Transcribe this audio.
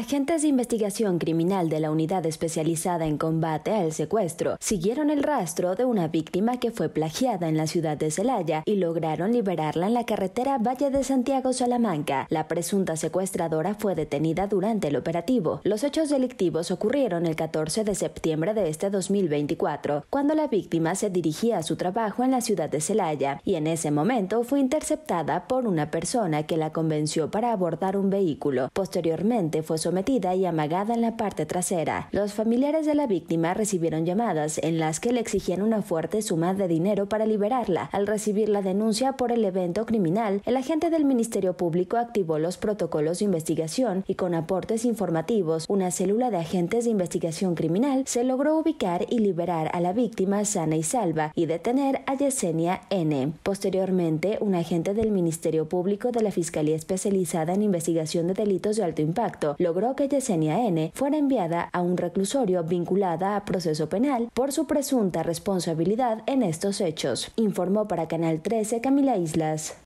Agentes de investigación criminal de la unidad especializada en combate al secuestro siguieron el rastro de una víctima que fue plagiada en la ciudad de Celaya y lograron liberarla en la carretera Valle de Santiago-Salamanca. La presunta secuestradora fue detenida durante el operativo. Los hechos delictivos ocurrieron el 14 de septiembre de este 2024, cuando la víctima se dirigía a su trabajo en la ciudad de Celaya y en ese momento fue interceptada por una persona que la convenció para abordar un vehículo. Posteriormente fue y amagada en la parte trasera. Los familiares de la víctima recibieron llamadas en las que le exigían una fuerte suma de dinero para liberarla. Al recibir la denuncia por el evento criminal, el agente del Ministerio Público activó los protocolos de investigación y con aportes informativos, una célula de agentes de investigación criminal se logró ubicar y liberar a la víctima sana y salva y detener a Yesenia N. Posteriormente, un agente del Ministerio Público de la Fiscalía Especializada en Investigación de Delitos de Alto Impacto logró que Yesenia N. fuera enviada a un reclusorio vinculada a proceso penal por su presunta responsabilidad en estos hechos, informó para Canal 13 Camila Islas.